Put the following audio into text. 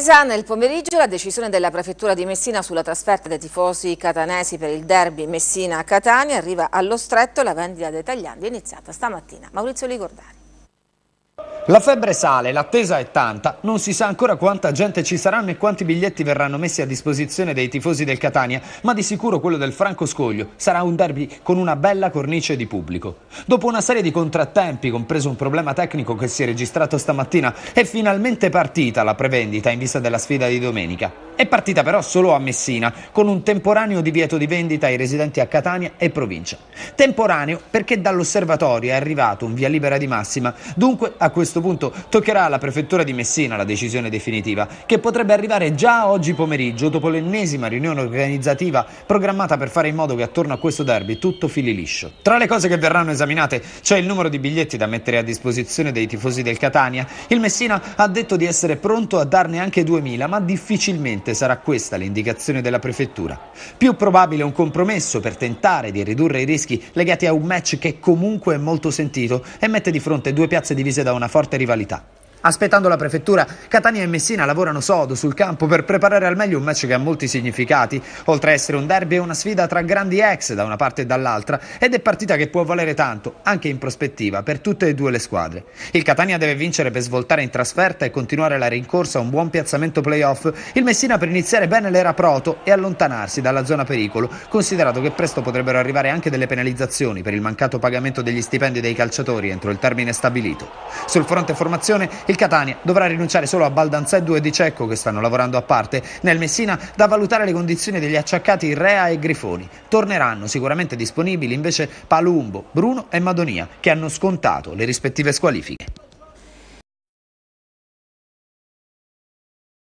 Paesa, nel pomeriggio la decisione della Prefettura di Messina sulla trasferta dei tifosi catanesi per il derby Messina-Catania arriva allo stretto, la vendita dei taglianti è iniziata stamattina. Maurizio Ligordani. La febbre sale, l'attesa è tanta, non si sa ancora quanta gente ci sarà né quanti biglietti verranno messi a disposizione dei tifosi del Catania, ma di sicuro quello del Franco Scoglio sarà un derby con una bella cornice di pubblico. Dopo una serie di contrattempi, compreso un problema tecnico che si è registrato stamattina, è finalmente partita la prevendita in vista della sfida di domenica. È partita però solo a Messina, con un temporaneo divieto di vendita ai residenti a Catania e provincia. Temporaneo perché dall'osservatorio è arrivato un via libera di massima, dunque a questo punto toccherà alla prefettura di Messina la decisione definitiva, che potrebbe arrivare già oggi pomeriggio dopo l'ennesima riunione organizzativa programmata per fare in modo che attorno a questo derby tutto fili liscio. Tra le cose che verranno esaminate c'è il numero di biglietti da mettere a disposizione dei tifosi del Catania. Il Messina ha detto di essere pronto a darne anche 2000, ma difficilmente Probabilmente sarà questa l'indicazione della prefettura. Più probabile un compromesso per tentare di ridurre i rischi legati a un match che comunque è molto sentito e mette di fronte due piazze divise da una forte rivalità. Aspettando la prefettura, Catania e Messina lavorano sodo sul campo per preparare al meglio un match che ha molti significati, oltre a essere un derby è una sfida tra grandi ex da una parte e dall'altra ed è partita che può valere tanto, anche in prospettiva, per tutte e due le squadre. Il Catania deve vincere per svoltare in trasferta e continuare la rincorsa a un buon piazzamento playoff, il Messina per iniziare bene l'era proto e allontanarsi dalla zona pericolo, considerato che presto potrebbero arrivare anche delle penalizzazioni per il mancato pagamento degli stipendi dei calciatori entro il termine stabilito. Sul fronte formazione, il Catania dovrà rinunciare solo a Baldanza e due di Cecco che stanno lavorando a parte. Nel Messina da valutare le condizioni degli acciaccati Rea e Grifoni. Torneranno sicuramente disponibili invece Palumbo, Bruno e Madonia che hanno scontato le rispettive squalifiche.